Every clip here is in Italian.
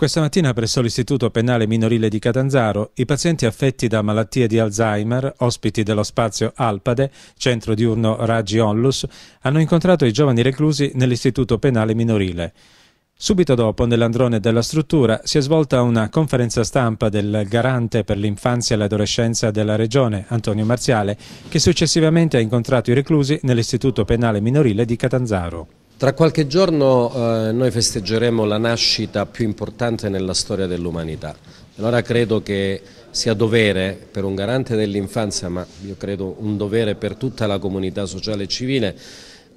Questa mattina presso l'Istituto Penale Minorile di Catanzaro i pazienti affetti da malattie di Alzheimer, ospiti dello spazio Alpade, centro diurno Raggi Onlus, hanno incontrato i giovani reclusi nell'Istituto Penale Minorile. Subito dopo, nell'androne della struttura, si è svolta una conferenza stampa del garante per l'infanzia e l'adolescenza della Regione, Antonio Marziale, che successivamente ha incontrato i reclusi nell'Istituto Penale Minorile di Catanzaro. Tra qualche giorno eh, noi festeggeremo la nascita più importante nella storia dell'umanità. Allora credo che sia dovere per un garante dell'infanzia, ma io credo un dovere per tutta la comunità sociale e civile,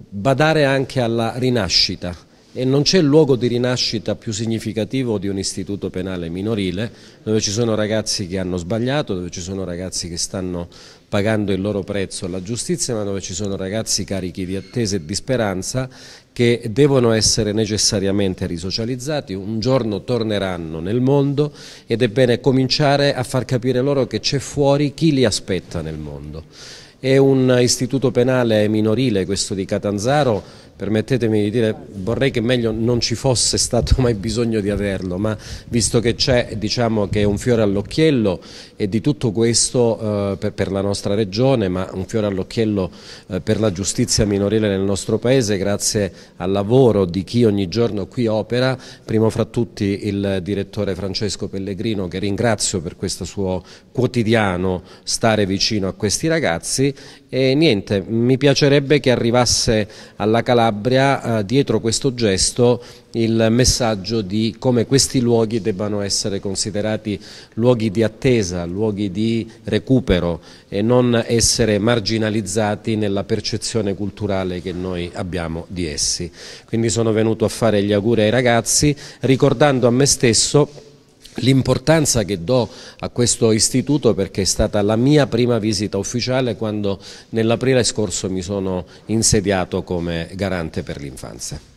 badare anche alla rinascita e non c'è luogo di rinascita più significativo di un istituto penale minorile dove ci sono ragazzi che hanno sbagliato, dove ci sono ragazzi che stanno pagando il loro prezzo alla giustizia, ma dove ci sono ragazzi carichi di attese e di speranza che devono essere necessariamente risocializzati, un giorno torneranno nel mondo ed è bene cominciare a far capire loro che c'è fuori chi li aspetta nel mondo. È un istituto penale minorile, questo di Catanzaro, permettetemi di dire, vorrei che meglio non ci fosse stato mai bisogno di averlo, ma visto che c'è, diciamo che è un fiore all'occhiello e di tutto questo eh, per, per, la nostra regione, ma un fiore all'occhiello eh, per la giustizia minorile nel nostro Paese, grazie al lavoro di chi ogni giorno qui opera, primo fra tutti il direttore Francesco Pellegrino, che ringrazio per questo suo quotidiano stare vicino a questi ragazzi e niente, mi piacerebbe che arrivasse alla Calabria eh, dietro questo gesto il messaggio di come questi luoghi debbano essere considerati luoghi di attesa, luoghi di recupero e non essere marginalizzati nella percezione culturale che noi abbiamo di essi. Quindi sono venuto a fare gli auguri ai ragazzi ricordando a me stesso L'importanza che do a questo istituto perché è stata la mia prima visita ufficiale quando nell'aprile scorso mi sono insediato come garante per l'infanzia.